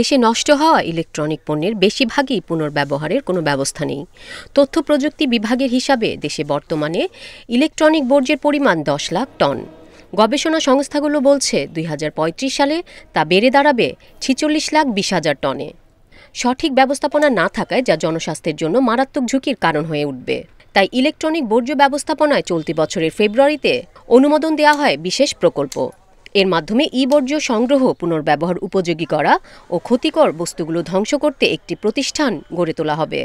দেশে নষ্ট হওয়া ইলেকট্রনিক পণ্যের বেশিরভাগই পুনর্ব্যবহারের কোনো ব্যবস্থা নেই তথ্য প্রযুক্তি বিভাগের হিসাবে দেশে বর্তমানে ইলেকট্রনিক বর্জ্যের পরিমাণ দশ লাখ টন গবেষণা সংস্থাগুলো বলছে দুই সালে তা বেড়ে দাঁড়াবে ছিচল্লিশ লাখ বিশ হাজার টনে সঠিক ব্যবস্থাপনা না থাকায় যা জনস্বাস্থ্যের জন্য মারাত্মক ঝুঁকির কারণ হয়ে উঠবে তাই ইলেকট্রনিক বর্জ্য ব্যবস্থাপনায় চলতি বছরের ফেব্রুয়ারিতে অনুমোদন দেওয়া হয় বিশেষ প্রকল্প এর মাধ্যমে ই বর্জ্য সংগ্রহ পুনর্ব্যবহার উপযোগী করা ও ক্ষতিকর বস্তুগুলো ধ্বংস করতে একটি প্রতিষ্ঠান গড়ে তোলা হবে